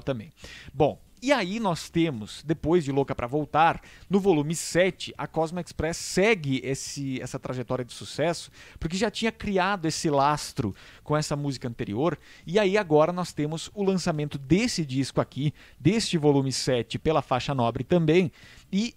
também. Bom, e aí nós temos, depois de Louca para Voltar, no volume 7, a Cosmo Express segue esse, essa trajetória de sucesso, porque já tinha criado esse lastro com essa música anterior, e aí agora nós temos o lançamento desse disco aqui, deste volume 7, pela faixa nobre também, e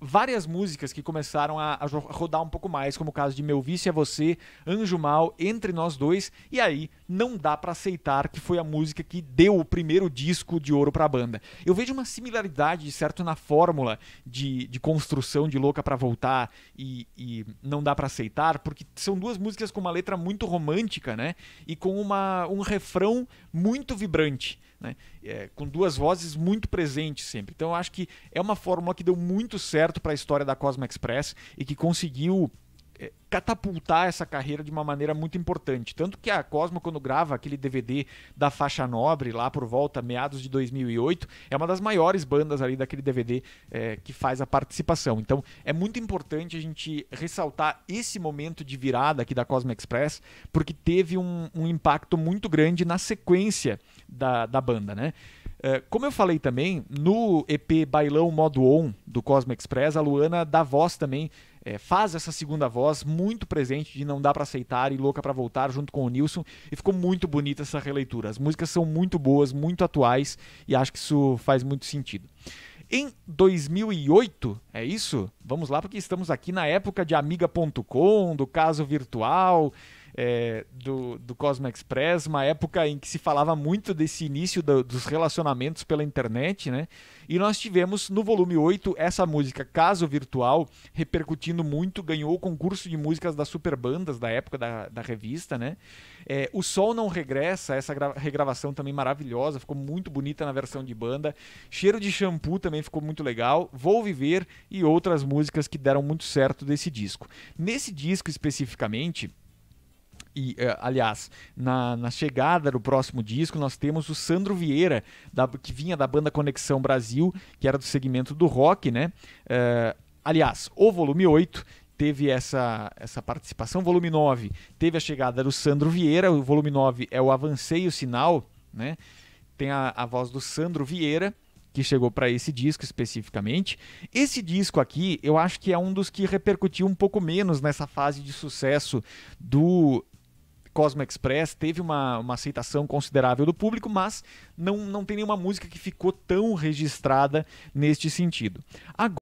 várias músicas que começaram a, a, rodar um pouco mais, como o caso de Meu Vício é Você, Anjo Mal, Entre Nós Dois, e aí não dá para aceitar que foi a música que deu o primeiro disco de ouro para a banda. Eu vejo uma similaridade, certo, na fórmula de, de construção de Louca para Voltar e, e Não Dá para Aceitar, porque são duas músicas com uma letra muito romântica, né, e com uma, um refrão muito vibrante. Né? É, com duas vozes muito presentes sempre. Então eu acho que é uma fórmula que deu muito certo certo para a história da Cosmo Express e que conseguiu é, catapultar essa carreira de uma maneira muito importante. Tanto que a Cosmo, quando grava aquele DVD da faixa nobre, lá por volta, meados de 2008, é uma das maiores bandas ali daquele DVD é, que faz a participação. Então é muito importante a gente ressaltar esse momento de virada aqui da Cosmo Express, porque teve um, um impacto muito grande na sequência da, da banda, né? É, como eu falei também, no EP Bailão Modo On do Cosmo Express, a Luana dá voz também é, faz essa segunda voz muito presente de Não Dá para Aceitar e Louca para Voltar junto com o Nilson. E ficou muito bonita essa releitura. As músicas são muito boas, muito atuais e acho que isso faz muito sentido. Em 2008, é isso? Vamos lá, porque estamos aqui na época de Amiga.com, do caso virtual é, do, do Cosmo Express, uma época em que se falava muito desse início do, dos relacionamentos pela internet, né? E nós tivemos no volume 8 essa música Caso Virtual, repercutindo muito, ganhou o concurso de músicas das superbandas da época da, da revista, né? É, o Sol Não Regressa, essa regravação também maravilhosa, ficou muito bonita na versão de banda. Cheiro de Shampoo também ficou muito legal. Vou Viver e outras músicas que deram muito certo desse disco. Nesse disco especificamente e, uh, aliás, na, na, chegada do próximo disco, nós temos o Sandro Vieira, da, que vinha da banda Conexão Brasil, que era do segmento do rock, né? Uh, aliás, o volume 8 teve essa, essa participação, volume 9 teve a chegada do Sandro Vieira, o volume 9 é o Avancei o Sinal, né? Tem a, a voz do Sandro Vieira, que chegou para esse disco especificamente. Esse disco aqui, eu acho que é um dos que repercutiu um pouco menos nessa fase de sucesso do Cosmo Express teve uma, uma aceitação considerável do público, mas não, não tem nenhuma música que ficou tão registrada neste sentido. Agora,